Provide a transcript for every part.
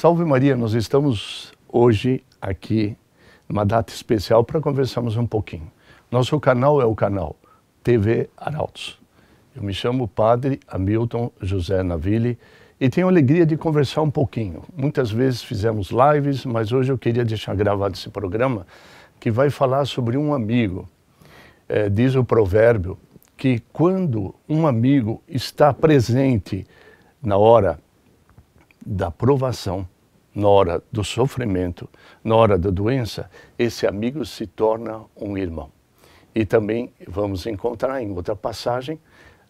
Salve Maria, nós estamos hoje aqui numa data especial para conversarmos um pouquinho. Nosso canal é o canal TV Arautos. Eu me chamo Padre Hamilton José Naville e tenho alegria de conversar um pouquinho. Muitas vezes fizemos lives, mas hoje eu queria deixar gravado esse programa que vai falar sobre um amigo. É, diz o provérbio que quando um amigo está presente na hora da provação, na hora do sofrimento, na hora da doença, esse amigo se torna um irmão. E também vamos encontrar em outra passagem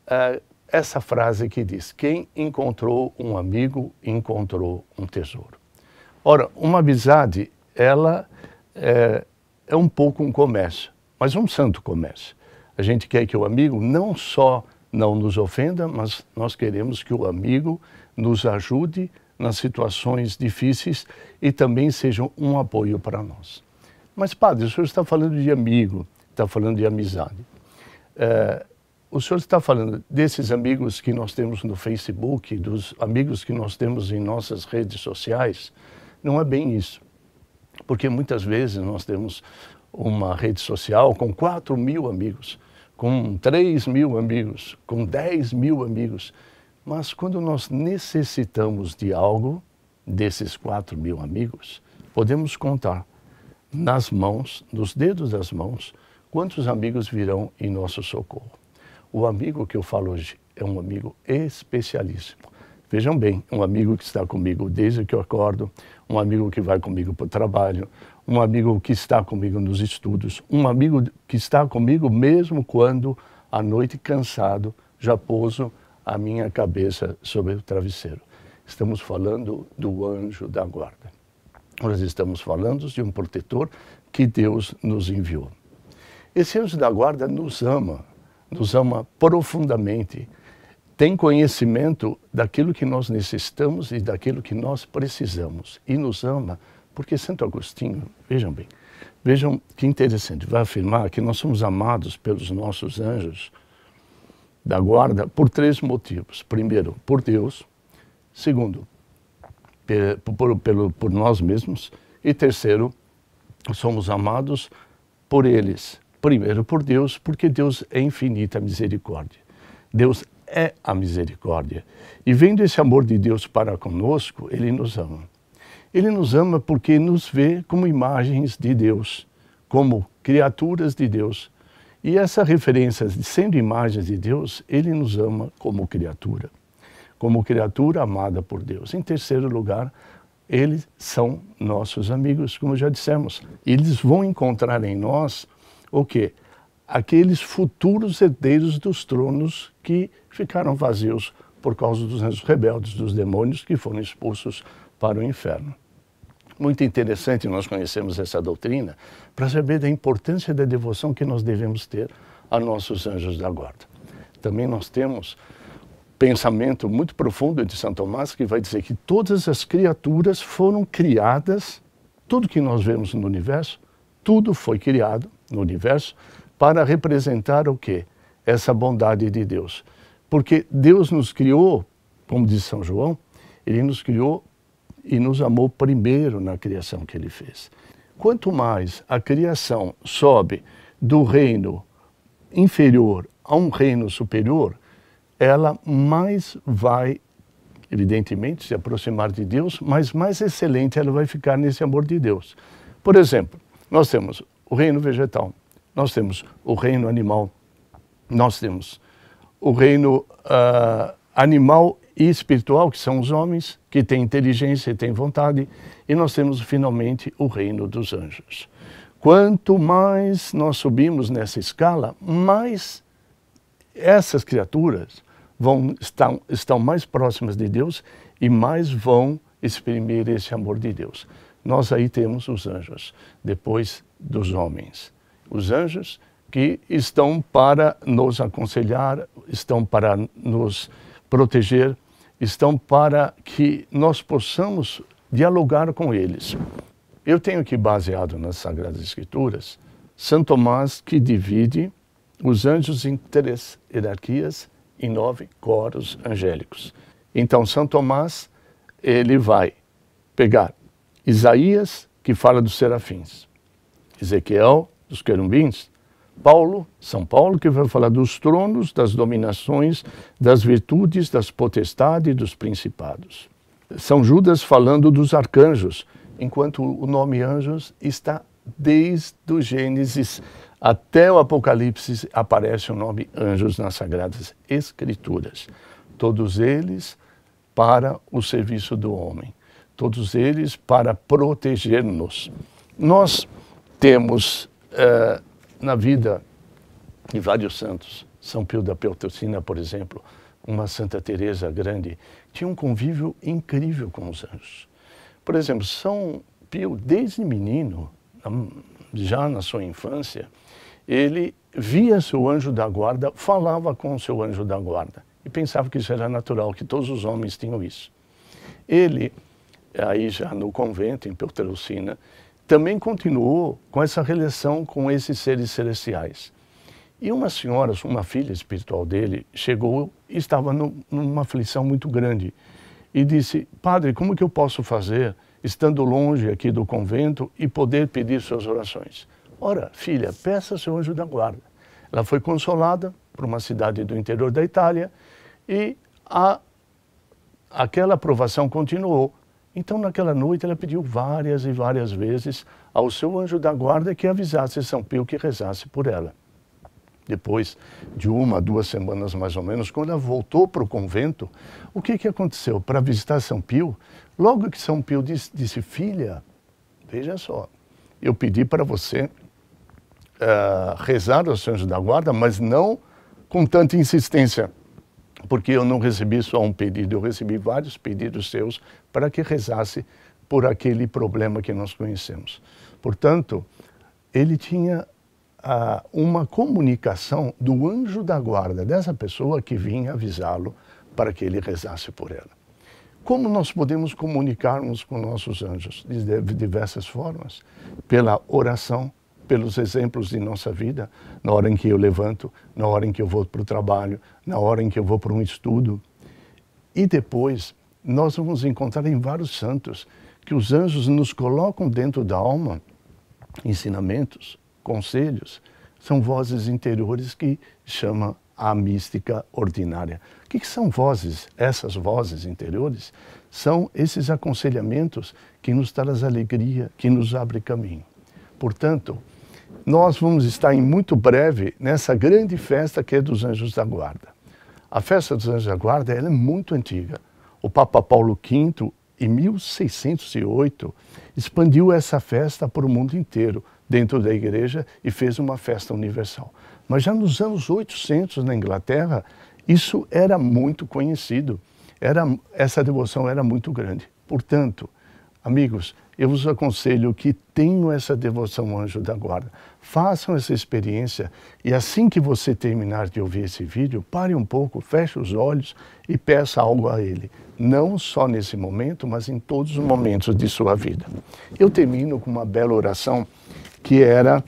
eh, essa frase que diz: Quem encontrou um amigo encontrou um tesouro. Ora, uma amizade, ela é, é um pouco um comércio, mas um santo comércio. A gente quer que o amigo não só não nos ofenda, mas nós queremos que o amigo nos ajude nas situações difíceis e também sejam um apoio para nós. Mas, padre, o senhor está falando de amigo, está falando de amizade. É, o senhor está falando desses amigos que nós temos no Facebook, dos amigos que nós temos em nossas redes sociais. Não é bem isso. Porque muitas vezes nós temos uma rede social com 4 mil amigos, com 3 mil amigos, com 10 mil amigos mas quando nós necessitamos de algo, desses quatro mil amigos, podemos contar nas mãos, nos dedos das mãos, quantos amigos virão em nosso socorro. O amigo que eu falo hoje é um amigo especialíssimo. Vejam bem, um amigo que está comigo desde que eu acordo, um amigo que vai comigo para o trabalho, um amigo que está comigo nos estudos, um amigo que está comigo mesmo quando, à noite cansado, já pouso a minha cabeça sobre o travesseiro. Estamos falando do anjo da guarda. Nós estamos falando de um protetor que Deus nos enviou. Esse anjo da guarda nos ama, nos ama profundamente, tem conhecimento daquilo que nós necessitamos e daquilo que nós precisamos e nos ama, porque Santo Agostinho, vejam bem, vejam que interessante, vai afirmar que nós somos amados pelos nossos anjos da guarda por três motivos. Primeiro, por Deus. Segundo, por, por, por nós mesmos. E terceiro, somos amados por eles. Primeiro, por Deus, porque Deus é infinita misericórdia. Deus é a misericórdia. E vendo esse amor de Deus para conosco, ele nos ama. Ele nos ama porque nos vê como imagens de Deus, como criaturas de Deus, e essa referência de sendo imagens de Deus, ele nos ama como criatura, como criatura amada por Deus. Em terceiro lugar, eles são nossos amigos, como já dissemos. Eles vão encontrar em nós o quê? Aqueles futuros herdeiros dos tronos que ficaram vazios por causa dos rebeldes, dos demônios que foram expulsos para o inferno muito interessante nós conhecemos essa doutrina para saber da importância da devoção que nós devemos ter a nossos anjos da guarda. Também nós temos pensamento muito profundo de São Tomás que vai dizer que todas as criaturas foram criadas, tudo que nós vemos no universo, tudo foi criado no universo para representar o quê? Essa bondade de Deus. Porque Deus nos criou, como diz São João, ele nos criou e nos amou primeiro na criação que ele fez. Quanto mais a criação sobe do reino inferior a um reino superior, ela mais vai, evidentemente, se aproximar de Deus, mas mais excelente ela vai ficar nesse amor de Deus. Por exemplo, nós temos o reino vegetal, nós temos o reino animal, nós temos o reino uh, animal e espiritual, que são os homens, que têm inteligência e têm vontade, e nós temos finalmente o reino dos anjos. Quanto mais nós subimos nessa escala, mais essas criaturas vão estão, estão mais próximas de Deus e mais vão exprimir esse amor de Deus. Nós aí temos os anjos, depois dos homens. Os anjos que estão para nos aconselhar, estão para nos proteger, estão para que nós possamos dialogar com eles. Eu tenho que, baseado nas Sagradas Escrituras, São Tomás que divide os anjos em três hierarquias, em nove coros angélicos. Então, São Tomás, ele vai pegar Isaías, que fala dos serafins, Ezequiel, dos querumbins, Paulo, São Paulo, que vai falar dos tronos, das dominações, das virtudes, das potestades e dos principados. São Judas falando dos arcanjos, enquanto o nome anjos está desde o Gênesis até o Apocalipse aparece o nome anjos nas sagradas escrituras. Todos eles para o serviço do homem, todos eles para proteger-nos. Nós temos uh, na vida de vários santos, São Pio da Peltrocina, por exemplo, uma Santa Teresa grande, tinha um convívio incrível com os anjos. Por exemplo, São Pio, desde menino, já na sua infância, ele via seu anjo da guarda, falava com seu anjo da guarda e pensava que isso era natural, que todos os homens tinham isso. Ele, aí já no convento, em Peltrocina, também continuou com essa relação com esses seres celestiais. E uma senhora, uma filha espiritual dele, chegou e estava no, numa aflição muito grande e disse: Padre, como que eu posso fazer, estando longe aqui do convento, e poder pedir suas orações? Ora, filha, peça seu anjo da guarda. Ela foi consolada para uma cidade do interior da Itália e a, aquela aprovação continuou. Então, naquela noite, ela pediu várias e várias vezes ao seu anjo da guarda que avisasse São Pio que rezasse por ela. Depois de uma, duas semanas mais ou menos, quando ela voltou para o convento, o que, que aconteceu? Para visitar São Pio, logo que São Pio disse, disse filha, veja só, eu pedi para você uh, rezar ao seu anjo da guarda, mas não com tanta insistência porque eu não recebi só um pedido, eu recebi vários pedidos seus para que rezasse por aquele problema que nós conhecemos. Portanto, ele tinha ah, uma comunicação do anjo da guarda, dessa pessoa que vinha avisá-lo para que ele rezasse por ela. Como nós podemos comunicarmos com nossos anjos? De diversas formas. Pela oração, pelos exemplos de nossa vida, na hora em que eu levanto, na hora em que eu vou para o trabalho, na hora em que eu vou para um estudo. E depois, nós vamos encontrar em vários santos que os anjos nos colocam dentro da alma ensinamentos, conselhos, são vozes interiores que chama a mística ordinária. O que, que são vozes? Essas vozes interiores são esses aconselhamentos que nos traz alegria, que nos abre caminho. Portanto, nós vamos estar em muito breve nessa grande festa que é dos Anjos da Guarda. A festa dos Anjos da Guarda é muito antiga. O Papa Paulo V, em 1608, expandiu essa festa para o mundo inteiro, dentro da igreja, e fez uma festa universal. Mas já nos anos 800, na Inglaterra, isso era muito conhecido. Era, essa devoção era muito grande. Portanto, Amigos, eu vos aconselho que tenham essa devoção ao anjo da guarda. Façam essa experiência e assim que você terminar de ouvir esse vídeo, pare um pouco, feche os olhos e peça algo a ele. Não só nesse momento, mas em todos os momentos de sua vida. Eu termino com uma bela oração que era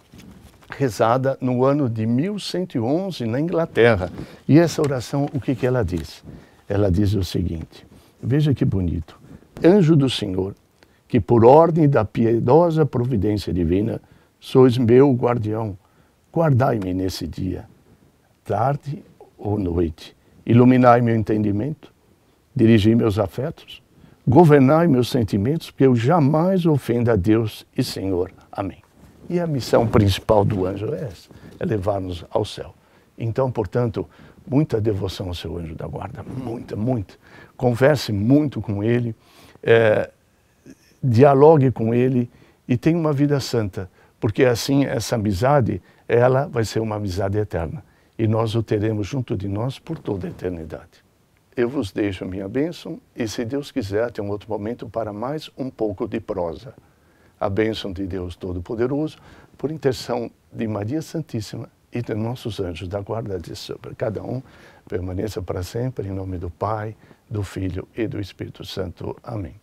rezada no ano de 1111 na Inglaterra. E essa oração, o que, que ela diz? Ela diz o seguinte, veja que bonito. Anjo do Senhor, que por ordem da piedosa providência divina, sois meu guardião. Guardai-me nesse dia, tarde ou noite. Iluminai meu entendimento, dirigi meus afetos, governai meus sentimentos, que eu jamais ofenda a Deus e Senhor. Amém. E a missão principal do anjo é essa, é levar-nos ao céu. Então, portanto, muita devoção ao seu anjo da guarda, muita, muita. Converse muito com ele. É, dialogue com ele e tenha uma vida santa, porque assim essa amizade, ela vai ser uma amizade eterna e nós o teremos junto de nós por toda a eternidade. Eu vos deixo a minha bênção e, se Deus quiser, tem um outro momento para mais um pouco de prosa. A bênção de Deus Todo-Poderoso, por intercessão de Maria Santíssima e de nossos anjos da guarda de sobre cada um, permaneça para sempre, em nome do Pai, do Filho e do Espírito Santo. Amém.